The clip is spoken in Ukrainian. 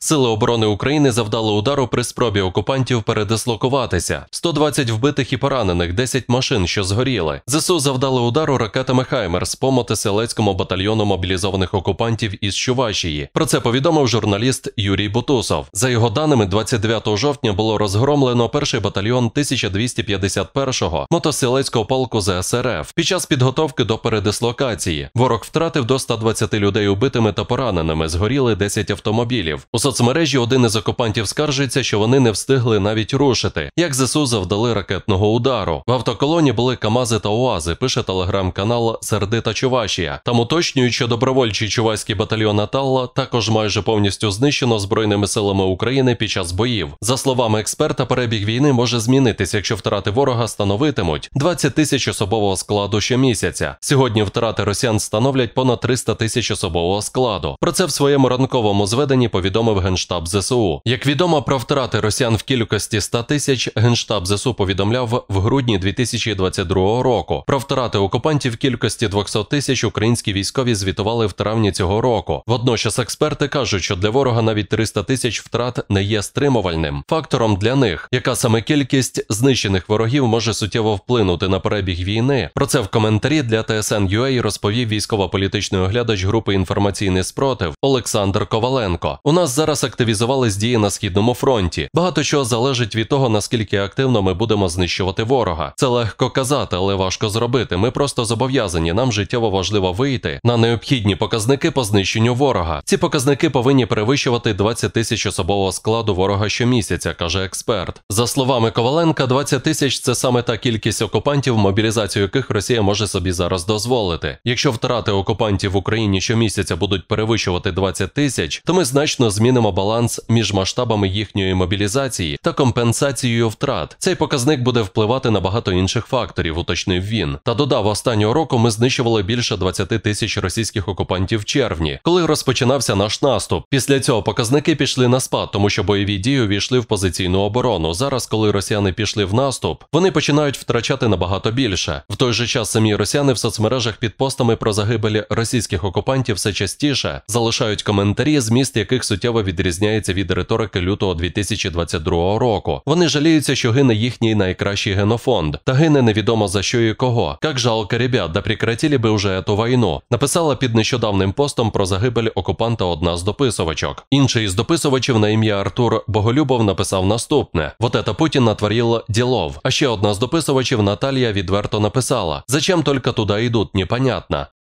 Сили оборони України завдали удару при спробі окупантів передислокуватися. 120 вбитих і поранених, 10 машин, що згоріли. ЗСУ завдали удару ракетами Хаймер з помоти батальйону мобілізованих окупантів із Чувашії. Про це повідомив журналіст Юрій Бутусов. За його даними, 29 жовтня було розгромлено перший батальйон 1251-го мотосілецького полку ЗСРФ. Під час підготовки до передислокації ворог втратив до 120 людей убитими та пораненими. Згоріли 10 автомобілів. У соцмережі один із окупантів скаржиться, що вони не встигли навіть рушити. Як ЗСУ завдали ракетного удару. В автоколоні були Камази та УАЗи, пише телеграм-канал Сердита Чувашія. Там уточнюють, що добровольчий чувайський батальйон Аталла також майже повністю знищено збройними силами України під час боїв. За словами експерта, перебіг війни може змінитися, якщо втрати ворога становитимуть 20 тисяч особового складу щомісяця. Сьогодні втрати росіян становлять понад 300 тисяч особового складу. Про це в своєму ранковому зведенні повідомив повідомив Генштаб ЗСУ. Як відомо про втрати росіян в кількості 100 тисяч, Генштаб ЗСУ повідомляв в грудні 2022 року. Про втрати окупантів в кількості 200 тисяч українські військові звітували в травні цього року. Водночас експерти кажуть, що для ворога навіть 300 тисяч втрат не є стримувальним фактором для них, яка саме кількість знищених ворогів може суттєво вплинути на перебіг війни. Про це в коментарі для ТСН UA розповів військово-політичний оглядач групи інформаційний спротив Олександр Коваленко. У нас зараз зараз активізувались дії на східному фронті. Багато чого залежить від того, наскільки активно ми будемо знищувати ворога. Це легко казати, але важко зробити. Ми просто зобов'язані. Нам життєво важливо вийти на необхідні показники по знищенню ворога. Ці показники повинні перевищувати 20 тисяч особового складу ворога щомісяця, каже експерт. За словами Коваленка, 20 тисяч це саме та кількість окупантів, мобілізацію яких Росія може собі зараз дозволити. Якщо втрати окупантів в Україні щомісяця будуть перевищувати 20 тисяч, то ми значно змінимо матимемо баланс між масштабами їхньої мобілізації та компенсацією втрат. Цей показник буде впливати на багато інших факторів, уточнив він. Та додав останнього року ми знищували більше 20 тисяч російських окупантів в червні, коли розпочинався наш наступ. Після цього показники пішли на спад, тому що бойові дії увійшли в позиційну оборону. Зараз, коли росіяни пішли в наступ, вони починають втрачати набагато більше. В той же час самі росіяни в соцмережах під постами про загибелі російських окупантів все частіше залишають коментарі, зміст яких суттєво відрізняється від риторики лютого 2022 року. Вони жаліються, що гине їхній найкращий генофонд, та гине невідомо за що і кого. Як жалко ребят, да прекратили би вже ту війну. Написала під нещодавним постом про загибель окупанта одна з дописувачок. Інший із дописувачів на ім'я Артур Боголюбов написав наступне: Вот это Путін натворил ділов. А ще одна з дописувачів Наталія відверто написала: Зачем только туда йдуть, непонятно.